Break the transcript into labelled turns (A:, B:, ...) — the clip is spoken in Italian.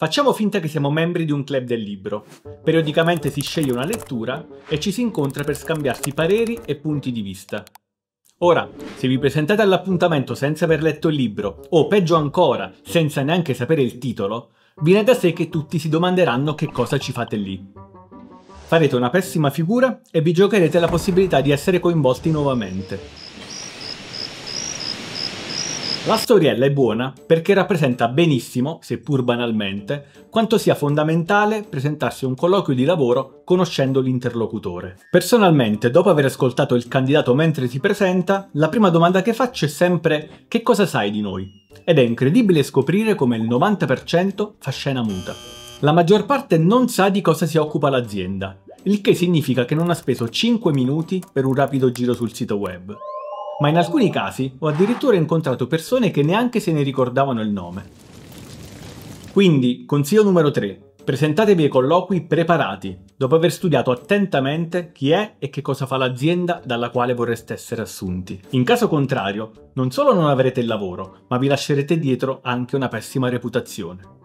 A: Facciamo finta che siamo membri di un club del libro. Periodicamente si sceglie una lettura e ci si incontra per scambiarsi pareri e punti di vista. Ora, se vi presentate all'appuntamento senza aver letto il libro, o peggio ancora, senza neanche sapere il titolo, viene da sé che tutti si domanderanno che cosa ci fate lì. Farete una pessima figura e vi giocherete la possibilità di essere coinvolti nuovamente. La storiella è buona perché rappresenta benissimo, seppur banalmente, quanto sia fondamentale presentarsi a un colloquio di lavoro conoscendo l'interlocutore. Personalmente, dopo aver ascoltato il candidato mentre si presenta, la prima domanda che faccio è sempre che cosa sai di noi? Ed è incredibile scoprire come il 90% fa scena muta. La maggior parte non sa di cosa si occupa l'azienda, il che significa che non ha speso 5 minuti per un rapido giro sul sito web ma in alcuni casi ho addirittura incontrato persone che neanche se ne ricordavano il nome. Quindi, consiglio numero 3. Presentatevi ai colloqui preparati, dopo aver studiato attentamente chi è e che cosa fa l'azienda dalla quale vorreste essere assunti. In caso contrario, non solo non avrete il lavoro, ma vi lascerete dietro anche una pessima reputazione.